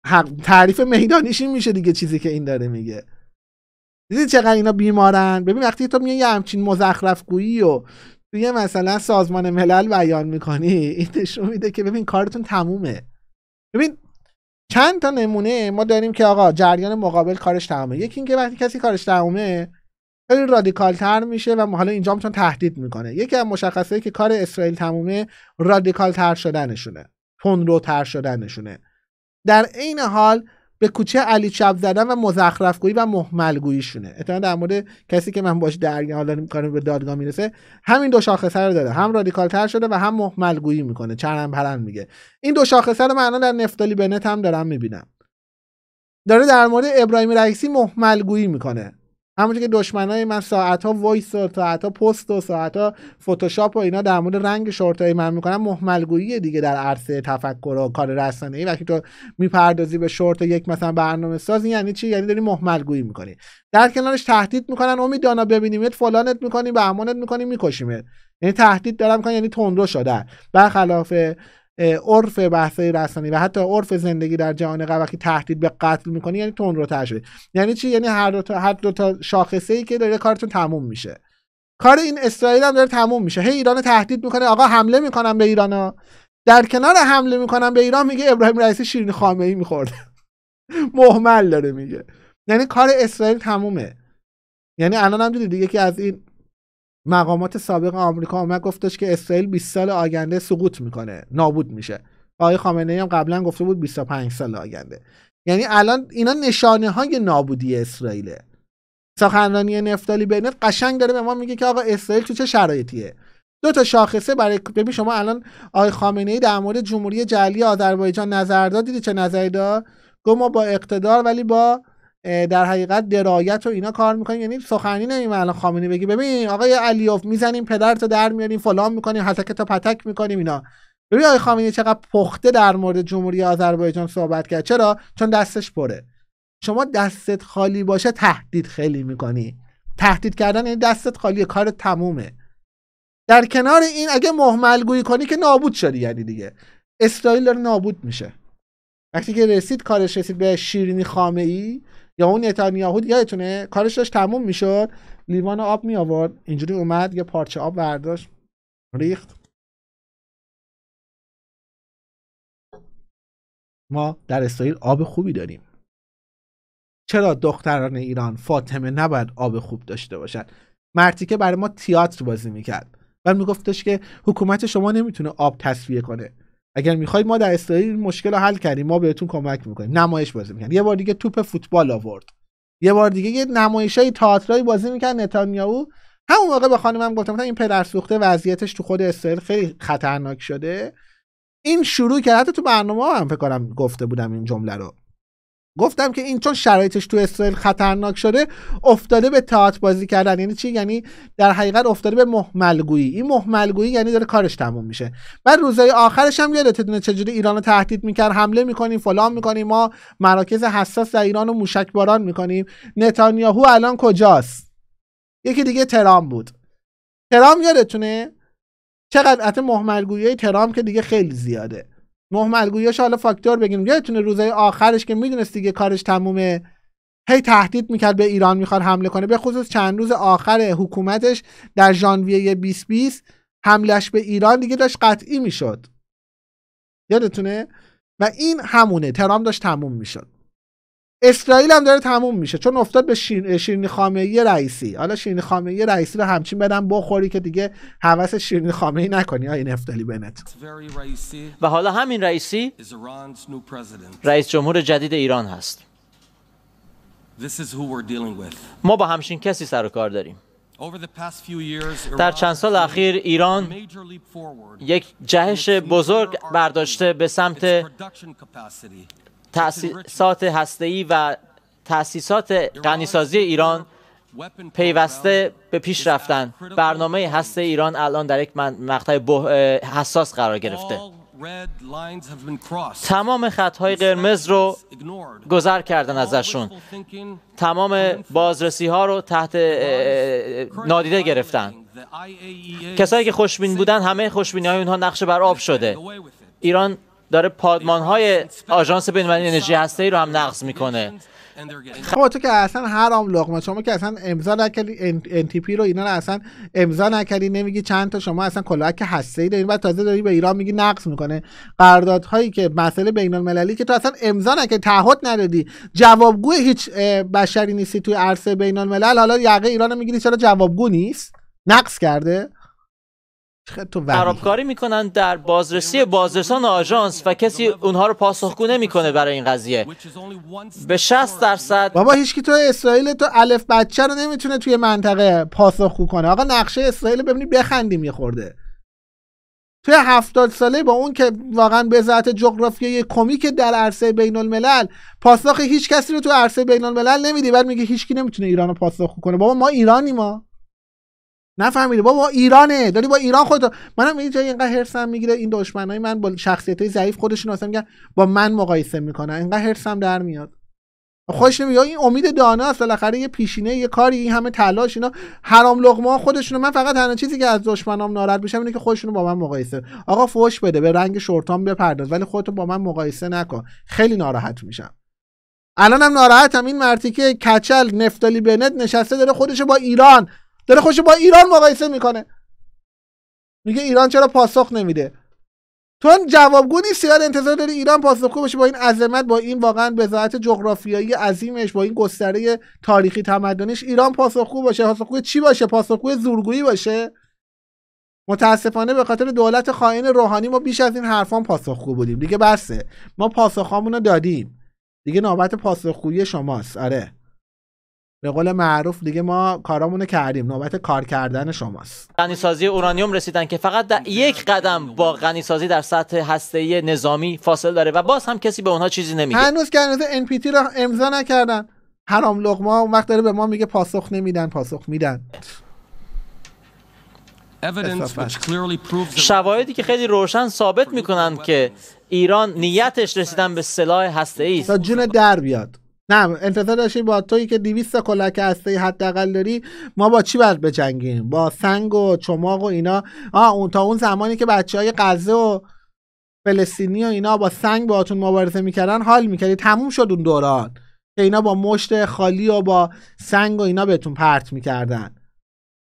حق تعریف میدانیش این میشه دیگه چیزی که این داره میگه دیدی چقدر اینا بیمارن ببین وقتی تو میای یه همچین مزخرف گویی و یه مثلا سازمان ملل بیان میکنی این نشون میده که ببین کارتون تمومه ببین چند تا نمونه ما داریم که آقا جریان مقابل کارش تمومه یکی اینکه وقتی کسی کارش تمومه خیلی رادیکال تر میشه و حالا اینجا تهدید میکنه یکی از مشخصه که کار اسرائیل تمومه رادیکال تر شدنشونه تندروتر شدنشونه در عین حال به کوچه علی چپ زدن و گویی و شونه. احتمالا در مورد کسی که من باش درگی حالا به دادگاه میرسه همین دو شاخصه رو داره هم رادیکال تر شده و هم محملگویی میکنه چرم پرند میگه این دو شاخصه رو من الان در نفتالی بنت هم دارم میبینم داره در مورد ابراهیم رئیسی محملگویی میکنه همونجور که دشمنای من ساعت ها وایس و ساعت ها پست و ساعت ها فتوشاپ و اینا در مورد رنگ شورت های من میکنن محملگویی دیگه در عرصه تفکر و کار رسانه ای وقتی تو میپردازی به شورت یک مثلا برنامه ساز یعنی چی یعنی داری محملگویی میکنی در کنارش تهدید میکنن امید ببینیم ببینیمت فلانت میکنیم به امانت میکنیم میکشیمت یعنی تهدید دارم میکنن یعنی تندرو شدن برخلاف عرف بحث رسانی و حتی عرف زندگی در جهان غرب وقتی تهدید به قتل میکنه یعنی تون رو شده یعنی چی یعنی هر دو تا هر دو تا شاخصه ای که داره کارتون تموم میشه کار این اسرائیل هم داره تموم میشه هی hey, ایران تهدید میکنه آقا حمله میکنم به ایران در کنار حمله میکنم به ایران میگه ابراهیم رئیسی شیرین خامه ای میخورد محمل داره میگه یعنی کار اسرائیل تمومه یعنی الان هم دیدید یکی از این مقامات سابق آمریکا اومد گفتش که اسرائیل 20 سال آینده سقوط میکنه نابود میشه آقای خامنه ای هم قبلا گفته بود 25 سال آینده یعنی الان اینا نشانه های نابودی اسرائیله سخنرانی نفتالی بنت قشنگ داره به ما میگه که آقا اسرائیل تو چه شرایطیه دو تا شاخصه برای ببین شما الان آقای خامنه ای در مورد جمهوری جعلی آذربایجان نظر داد دیدی چه نظری داد گفت ما با اقتدار ولی با در حقیقت درایت و اینا کار میکنیم یعنی سخنی نمیم الان خامینی بگی ببین آقای علیوف میزنیم پدرت رو در میاریم فلان میکنیم حسکه تا پتک میکنیم اینا ببین آقای خامنه چقدر پخته در مورد جمهوری آذربایجان صحبت کرد چرا چون دستش پره شما دستت خالی باشه تهدید خیلی میکنی تهدید کردن یعنی دستت خالی کار تمومه در کنار این اگه گویی کنی که نابود شدی یعنی دیگه اسرائیل داره نابود میشه وقتی که رسید کارش رسید به شیرینی خامه ای یا اون نتانیاهو یادتونه کارش داشت تموم میشد لیوان آب می آورد اینجوری اومد یه پارچه آب برداشت ریخت ما در اسرائیل آب خوبی داریم چرا دختران ایران فاطمه نباید آب خوب داشته باشد مرتی که برای ما تیاتر بازی میکرد و میگفتش که حکومت شما نمیتونه آب تصفیه کنه اگر میخواید ما در اسرائیل مشکل رو حل کردیم ما بهتون کمک میکنیم نمایش بازی میکنن یه بار دیگه توپ فوتبال آورد یه بار دیگه یه نمایش های بازی میکرد نتانیاهو همون موقع به خانمم گفتم این پدر سوخته وضعیتش تو خود اسرائیل خیلی خطرناک شده این شروع کرد حتی تو برنامه هم فکر کنم گفته بودم این جمله رو گفتم که این چون شرایطش تو اسرائیل خطرناک شده افتاده به تئاتر بازی کردن یعنی چی یعنی در حقیقت افتاده به محملگویی این محملگویی یعنی داره کارش تموم میشه بعد روزهای آخرش هم یادتونه چجوری ایران رو تهدید میکرد حمله میکنیم فلان میکنیم ما مراکز حساس در ایران رو موشکباران میکنیم نتانیاهو الان کجاست یکی دیگه ترام بود ترام یادتونه چقدر حتی مهملگویی ترام که دیگه خیلی زیاده محمد حالا فاکتور بگیم یادتونه روزای آخرش که میدونست دیگه کارش تمومه هی تهدید میکرد به ایران میخواد حمله کنه به خصوص چند روز آخر حکومتش در ژانویه 2020 حملش به ایران دیگه داشت قطعی میشد یادتونه و این همونه ترام داشت تموم میشد اسرائیل هم داره تموم میشه چون افتاد به شیر... شیرینی خامنه‌ای رئیسی حالا شیرینی خامنه‌ای رئیسی رو همچین بدم بخوری که دیگه هوس شیرینی ای نکنی این افتالی بنت و حالا همین رئیسی رئیس جمهور جدید ایران هست ما با همچین کسی سر و کار داریم در چند سال اخیر ایران یک جهش بزرگ برداشته به سمت تأسیسات هسته‌ای و تأسیسات غنیسازی ایران پیوسته به پیش رفتن برنامه هسته ایران الان در یک مقطع حساس قرار گرفته تمام خطهای قرمز رو گذر کردن ازشون تمام بازرسی ها رو تحت نادیده گرفتن کسایی که خوشبین بودن همه خوشبینی های اونها نقشه بر آب شده ایران داره پادمان های آژانس المللی انرژی ای رو هم نقض میکنه خب تو که اصلا حرام لقمه شما که اصلا امضا نکردی انتیپی رو اینا رو اصلا امضا نکردی نمیگی چند تا شما اصلا کلاهک هسته ای دارین بعد تازه داری به ایران میگی نقض میکنه قراردادهایی که مسئله بین المللی که تو اصلا امضا نکردی تعهد ندادی جوابگو هیچ بشری نیستی توی عرصه بین الملل حالا یقه ایران میگیری چرا جوابگو نیست نقض کرده خرابکاری میکنن در بازرسی بازرسان آژانس و کسی اونها رو پاسخگو نمیکنه برای این قضیه به 60 درصد بابا هیچکی تو اسرائیل تو الف بچه رو نمیتونه توی منطقه پاسخگو کنه آقا نقشه اسرائیل ببینید بخندی میخورده توی هفتاد ساله با اون که واقعا به ذات جغرافیای کمیک در عرصه بین الملل پاسخ هیچ کسی رو تو عرصه بین الملل نمیدی بعد میگه هیچکی نمیتونه ایران رو پاسخ کنه بابا ما ایرانی ما نفهمیده بابا ایرانه داری با ایران خود منم اینجا اینقدر هرسم میگیره این دشمنای من با شخصیت های ضعیف خودشون اصلا میگن با من مقایسه میکنن اینقدر هرسم در میاد خوش نمیاد این امید است بالاخره یه پیشینه یه کاری این همه تلاش اینا حرام لقمه خودشونو من فقط تنها چیزی که از دشمنام ناراحت میشم اینه که خودشونو با من مقایسه آقا فوش بده به رنگ شورتام بپرداز ولی خودتو با من مقایسه نکن خیلی ناراحت میشم الانم ناراحتم این مرتیکه کچل نفتالی بنت نشسته داره خودشو با ایران داره خوش با ایران مقایسه میکنه میگه ایران چرا پاسخ نمیده تو جوابگو نیستی انتظار داری ایران پاسخگو باشه با این عظمت با این واقعا بذات جغرافیایی عظیمش با این گستره تاریخی تمدنیش ایران پاسخگو باشه پاسخگو چی باشه پاسخگو زورگویی باشه متاسفانه به خاطر دولت خائن روحانی ما بیش از این حرفان پاسخگو بودیم دیگه بسه ما پاسخامونو دادیم دیگه نوبت پاسخگویی شماست آره به قول معروف دیگه ما کارامون کردیم نوبت کار کردن شماست غنیسازی اورانیوم رسیدن که فقط در یک قدم با غنیسازی در سطح هسته‌ای نظامی فاصله داره و باز هم کسی به اونها چیزی نمیگه هنوز که هنوز NPT را امضا نکردن حرام لقما اون وقت داره به ما میگه پاسخ نمیدن پاسخ میدن شواهدی که خیلی روشن ثابت میکنن که ایران نیتش رسیدن به سلاح هسته ای تا جون در بیاد نه انتظار داشتی با توی که 200 کلک هسته حداقل داری ما با چی باید بجنگیم با سنگ و چماق و اینا اون تا اون زمانی که بچه های غزه و فلسطینی و اینا با سنگ باهاتون مبارزه میکردن حال میکردی تموم شد اون دوران که اینا با مشت خالی و با سنگ و اینا بهتون پرت میکردن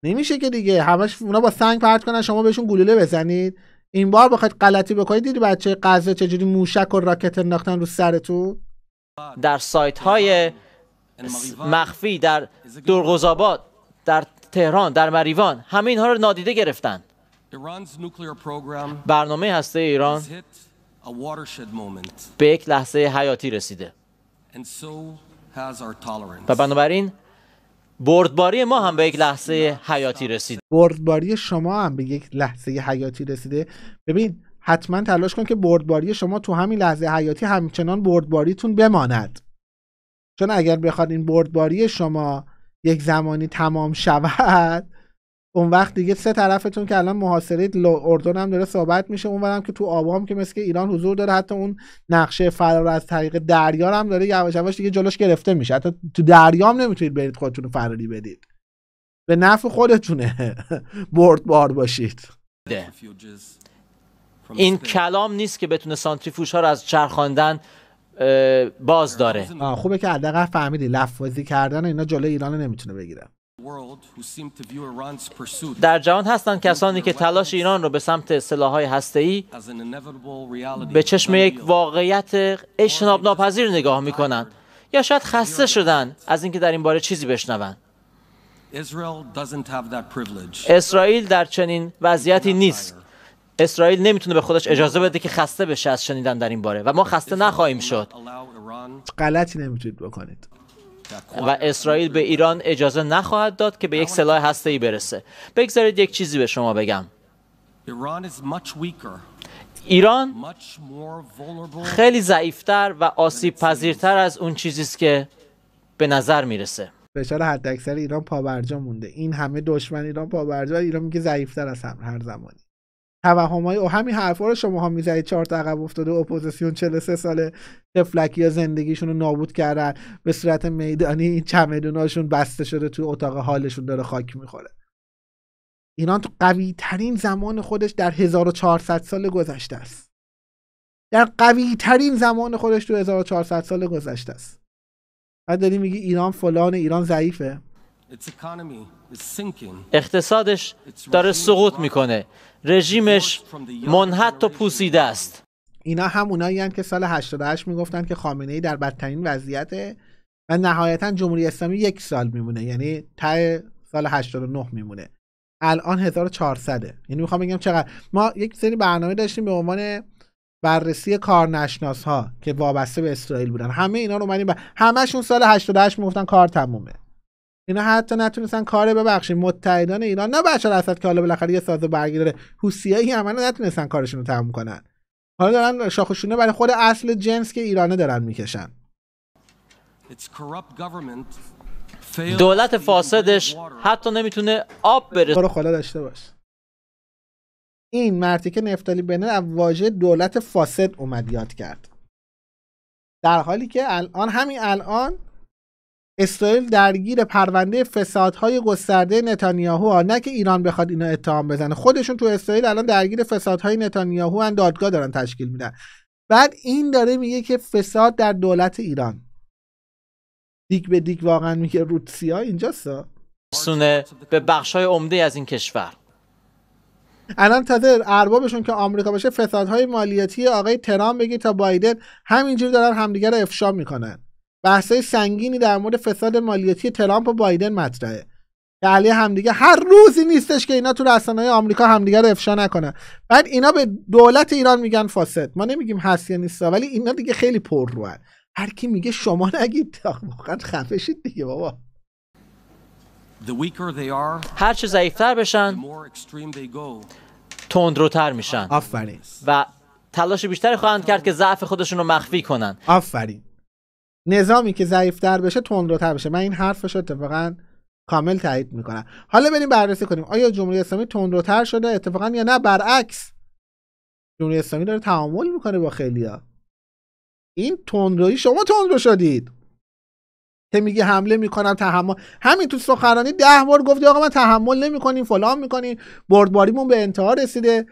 نمیشه که دیگه همش اونا با سنگ پرت کنن شما بهشون گلوله بزنید این بار بخواید غلطی بکنید دیدی بچه غزه چجوری موشک و راکت انداختن رو سرتون در سایت های مخفی در درغزاباد، در تهران در مریوان همه اینها رو نادیده گرفتن برنامه هسته ایران به یک لحظه حیاتی رسیده و بنابراین بردباری ما هم به یک لحظه حیاتی رسیده بردباری شما هم به یک لحظه حیاتی رسیده ببین حتما تلاش کن که بردباری شما تو همین لحظه حیاتی همچنان بردباریتون بماند چون اگر بخواد این بردباری شما یک زمانی تمام شود اون وقت دیگه سه طرفتون که الان محاصره اردن هم داره صحبت میشه اونورم که تو آبام که مثل که ایران حضور داره حتی اون نقشه فرار از طریق دریا هم داره یواش یواش دیگه جلوش گرفته میشه حتی تو دریام نمیتونید برید خودتون فراری بدید به نفع خودتونه بردبار باشید این کلام نیست که بتونه سانتریفوش ها رو از چرخاندن باز داره خوبه که حداقل فهمیدی لفظی کردن اینا جلوی ایران نمیتونه بگیره در جهان هستند کسانی که تلاش ایران رو به سمت سلاحهای ای به چشم یک واقعیت اشناب ناپذیر نگاه کنند. یا شاید خسته شدن از اینکه در این باره چیزی بشنوند اسرائیل در چنین وضعیتی نیست اسرائیل نمیتونه به خودش اجازه بده که خسته بشه از شنیدن در این باره و ما خسته نخواهیم شد غلطی نمیتونید بکنید و اسرائیل به ایران اجازه نخواهد داد که به یک سلاح ای برسه بگذارید یک چیزی به شما بگم ایران خیلی ضعیفتر و آسیب پذیرتر از اون چیزی است که به نظر میرسه فشار حداکثر ایران پابرجا مونده این همه دشمن ایران پابرجا ایران میگه ضعیفتر از هر زمانی توهمای و همین حرفا رو شما ها میزنید چهار تا عقب افتاده اپوزیسیون سه ساله تفلکی یا زندگیشون رو نابود کردن به صورت میدانی چمدوناشون بسته شده تو اتاق حالشون داره خاک میخوره ایران تو قوی ترین زمان خودش در 1400 سال گذشته است در قوی ترین زمان خودش تو 1400 سال گذشته است بعد داری میگی ایران فلان ایران ضعیفه اقتصادش داره سقوط میکنه رژیمش منحت و پوسیده است اینا اونایی هم که سال 88 میگفتن که خامنه ای در بدترین وضعیت و نهایتا جمهوری اسلامی یک سال میمونه یعنی تا سال 89 میمونه الان 1400 یعنی میخوام بگم چقدر ما یک سری برنامه داشتیم به عنوان بررسی کارنشناس ها که وابسته به اسرائیل بودن همه اینا رو اومدیم همشون سال 88 میگفتن کار تمومه اینا حتی نتونستن کار ببخشید متحدان ایران نه بشار اسد که حالا بالاخره یه ساز برگی داره حوثیایی هم نتونستن کارشون رو تموم کنن حالا دارن شاخشونه برای خود اصل جنس که ایرانه دارن میکشن دولت فاسدش حتی نمیتونه آب برسه برو داشته باش این مرتی که نفتالی بنر از واژه دولت فاسد اومد یاد کرد در حالی که الان همین الان اسرائیل درگیر پرونده فسادهای گسترده نتانیاهو نه که ایران بخواد اینا اتهام بزنه خودشون تو اسرائیل الان درگیر فسادهای نتانیاهو ان دادگاه دارن تشکیل میدن بعد این داره میگه که فساد در دولت ایران دیک به دیگ واقعا میگه روسیا اینجا سونه به های عمده از این کشور الان تازه اربابشون که آمریکا باشه فسادهای مالیاتی آقای ترام بگی تا بایدن همینجوری دارن همدیگه رو افشا میکنن بحث سنگینی در مورد فساد مالیاتی ترامپ و بایدن مطرحه که علی همدیگه هر روزی نیستش که اینا تو های آمریکا همدیگه رو افشا نکنن بعد اینا به دولت ایران میگن فاسد ما نمیگیم هست یا نیستا ولی اینا دیگه خیلی پر رو هر کی میگه شما نگید واقعا خفشید دیگه بابا هر چه ضعیفتر بشن تندروتر میشن آفرین و تلاش بیشتری خواهند کرد که ضعف خودشون رو مخفی کنن آفرین نظامی که ضعیفتر بشه تندروتر بشه من این حرفش اتفاقا کامل تایید میکنم حالا بریم بررسی کنیم آیا جمهوری اسلامی تندروتر شده اتفاقا یا نه برعکس جمهوری اسلامی داره تعامل میکنه با خیلیا این تندرویی شما تندرو شدید که میگه حمله میکنم تحمل همین تو سخنرانی ده بار گفتی آقا من تحمل نمیکنیم فلان میکنیم بردباریمون به انتها رسیده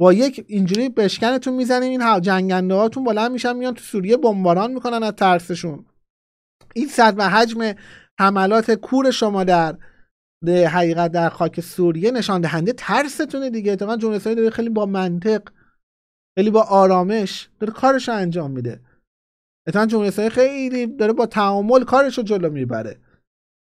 با یک اینجوری بشکنتون میزنیم این جنگنده هاتون بلند میشن میان تو سوریه بمباران میکنن از ترسشون این صد و حجم حملات کور شما در حقیقت در خاک سوریه نشان دهنده ترستونه دیگه اتفاقا جمهوری اسلامی داره خیلی با منطق خیلی با آرامش داره کارش رو انجام میده اتفاقا جمهوری خیلی داره با تعامل کارش رو جلو میبره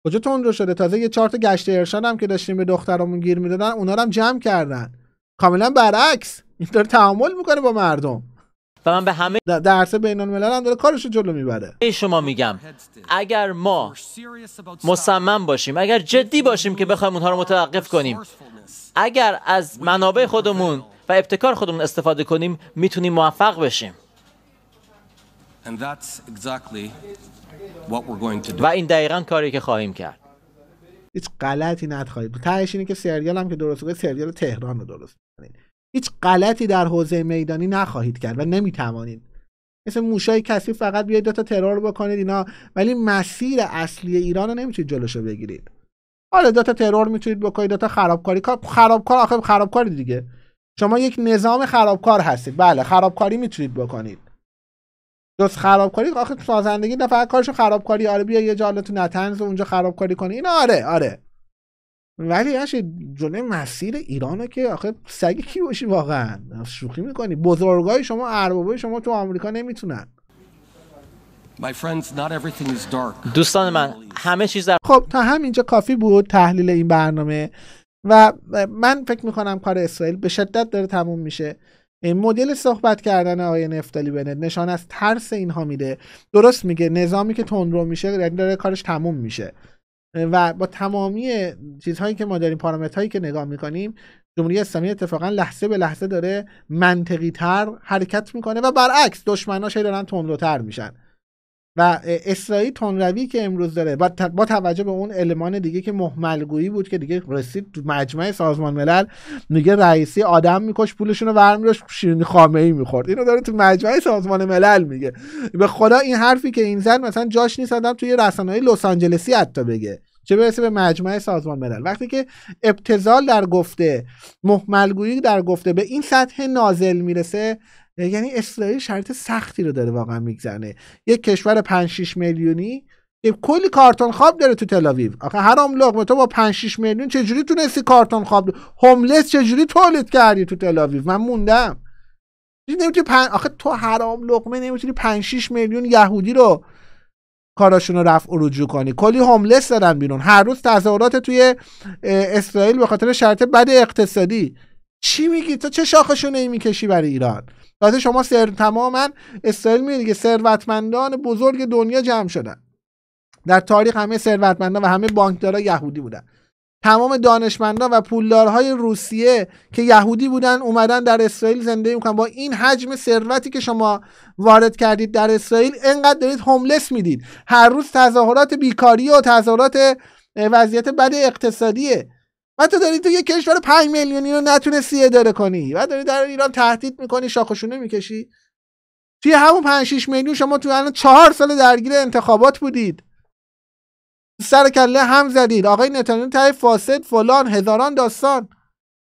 کجا تون رو شده تازه یه چهار تا گشت ارشاد هم که داشتیم به دخترامون گیر میدادن اونا هم جمع کردن کاملا برعکس این داره تعامل میکنه با مردم و من به همه در بین الملل هم داره کارش جلو میبره شما میگم اگر ما مصمم باشیم اگر جدی باشیم که بخوایم اونها رو متوقف کنیم اگر از منابع خودمون و ابتکار خودمون استفاده کنیم میتونیم موفق بشیم و این دقیقا کاری که خواهیم کرد هیچ غلطی خواهید تهش اینه که سریال هم که درست سریال تهران رو درست هیچ غلطی در حوزه میدانی نخواهید کرد و نمیتوانید مثل موشای کسی فقط بیاید دو تا ترور بکنید اینا ولی مسیر اصلی ایران رو نمیتونید جلوشو بگیرید حالا دو تا ترور میتونید بکنید دو تا خرابکاری خرابکار آخه خرابکاری دیگه شما یک نظام خرابکار هستید بله خرابکاری میتونید بکنید دوست خرابکاری آخه سازندگی نه فقط کارشو خرابکاری آره بیا یه تو نتنز و اونجا خرابکاری کنی این آره آره ولی اش جلوی مسیر ایرانه که آخه سگ کی باشی واقعا شوخی میکنی بزرگای شما اربابای شما تو آمریکا نمیتونن دوستان من همه چیز خب تا همینجا کافی بود تحلیل این برنامه و من فکر میکنم کار اسرائیل به شدت داره تموم میشه این مدل صحبت کردن آقای نفتالی بنت نشان از ترس اینها میده درست میگه نظامی که تندرو میشه یعنی داره کارش تموم میشه و با تمامی چیزهایی که ما داریم پارامترهایی که نگاه میکنیم جمهوری اسلامی اتفاقا لحظه به لحظه داره منطقی تر حرکت میکنه و برعکس دشمناش دارن تندروتر میشن و اسرائیل تنروی که امروز داره با, توجه به اون المان دیگه که مهملگویی بود که دیگه رسید مجمع سازمان ملل میگه رئیسی آدم میکش پولشون رو برمیداشت شیرینی خامه ای میخورد اینو داره تو مجمع سازمان ملل میگه به خدا این حرفی که این زن مثلا جاش نیست آدم توی رسانه لس آنجلسی حتی بگه چه برسه به مجمع سازمان ملل وقتی که ابتزال در گفته مهملگویی در گفته به این سطح نازل میرسه یعنی اسرائیل شرط سختی رو داره واقعا میگزنه یک کشور 5 6 میلیونی که کلی کارتون خواب داره تو تل آویو آخه حرام لقمه تو با 5 6 میلیون جوری تونستی کارتون خواب هوملس جوری تولید کردی تو تل آویو من موندم نمیتونی پن... آخه تو حرام لقمه نمیتونی 5 6 میلیون یهودی رو کاراشون رو رفع رجوع کنی کلی هوملس دارن بیرون هر روز تظاهرات توی اسرائیل به خاطر شرط بد اقتصادی چی میگی تو چه شاخشونه ای برای ایران تازه شما سر تماما اسرائیل میبینید که ثروتمندان بزرگ دنیا جمع شدن در تاریخ همه ثروتمندان و همه بانکدارا یهودی بودن تمام دانشمندان و پولدارهای روسیه که یهودی بودن اومدن در اسرائیل زندگی میکنن با این حجم ثروتی که شما وارد کردید در اسرائیل انقدر دارید هوملس میدید هر روز تظاهرات بیکاری و تظاهرات وضعیت بد اقتصادیه تو داری تو یه کشور پنج میلیونی رو نتونستی اداره کنی و داری در ایران تهدید میکنی شاخشونه میکشی توی همون 5 6 میلیون شما تو الان 4 سال درگیر انتخابات بودید سر کله هم زدید آقای نتانیاهو تای فاسد فلان هزاران داستان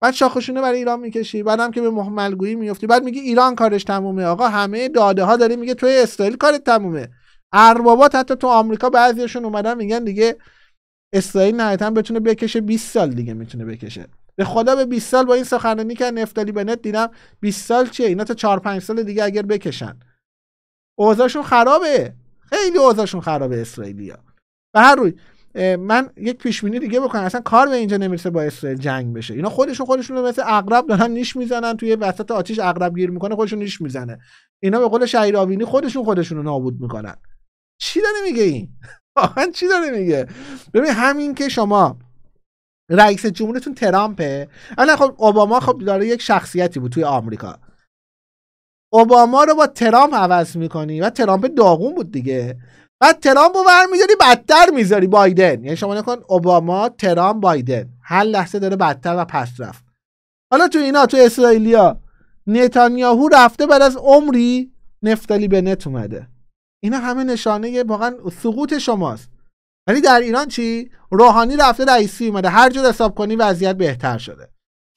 بعد شاخشونه برای ایران میکشی بعد هم که به محملگویی میفتی بعد میگی ایران کارش تمومه آقا همه داده ها میگه توی اسرائیل کارت تمومه اربابات حتی تو آمریکا بعضیشون اومدن میگن دیگه اسرائیل نهایتا بتونه بکشه 20 سال دیگه میتونه بکشه به خدا به 20 سال با این سخنرانی که نفتالی بنت دیدم 20 سال چیه اینا تا 4 5 سال دیگه اگر بکشن اوضاعشون خرابه خیلی اوضاعشون خرابه اسرائیلیا به هر روی من یک پیش بینی دیگه بکنم اصلا کار به اینجا نمیرسه با اسرائیل جنگ بشه اینا خودشون خودشون رو مثل عقرب دارن نیش میزنن توی وسط آتش عقرب گیر میکنه خودشون نیش میزنه اینا به قول شهیر خودشون خودشون رو نابود میکنن چی داره میگه این واقعا چی داره میگه ببین همین که شما رئیس جمهورتون ترامپه الان خب اوباما خب داره یک شخصیتی بود توی آمریکا اوباما رو با ترامپ عوض میکنی و ترامپ داغون بود دیگه بعد ترامپ رو برمیداری بدتر میذاری بایدن یعنی شما نکن اوباما ترامپ بایدن هر لحظه داره بدتر و پس رفت حالا تو اینا تو اسرائیلیا نتانیاهو رفته بعد از عمری نفتالی بنت اومده اینا همه نشانه واقعا سقوط شماست ولی در ایران چی روحانی رفته رئیسی اومده هر جور حساب کنی وضعیت بهتر شده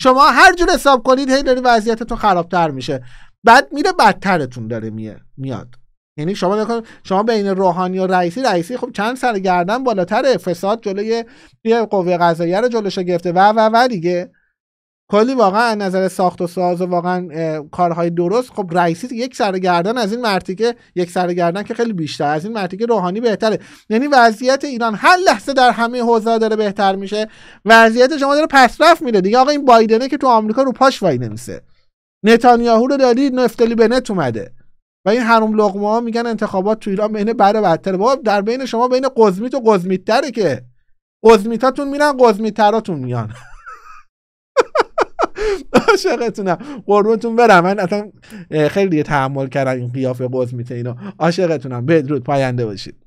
شما هر جور حساب کنید هی داری وضعیتتون خرابتر میشه بعد میره بدترتون داره میه. میاد یعنی شما نکن شما بین روحانی و رئیسی رئیسی خب چند سر گردن بالاتر فساد جلوی قوه قضاییه رو جلوش گرفته و و و دیگه کلی واقعا از نظر ساخت و ساز و واقعا کارهای درست خب رئیسی یک گردن از این مرتیکه یک گردن که خیلی بیشتر از این مرتیکه روحانی بهتره یعنی وضعیت ایران هر لحظه در همه حوزه داره بهتر میشه وضعیت شما داره پسرف میره دیگه آقا این بایدنه که تو آمریکا رو پاش وای نمیسه نتانیاهو رو داری نفتلی بنت اومده و این هروم لقمه ها میگن انتخابات تو ایران بین بر بدتره بابا در بین شما بین قزمیت و قزمیت که قزمیتاتون میرن قزمیتراتون میان عاشقتونم قربونتون برم من اصلا خیلی دیگه تحمل کردم این قیافه قوز میته اینو عاشقتونم بدرود پاینده باشید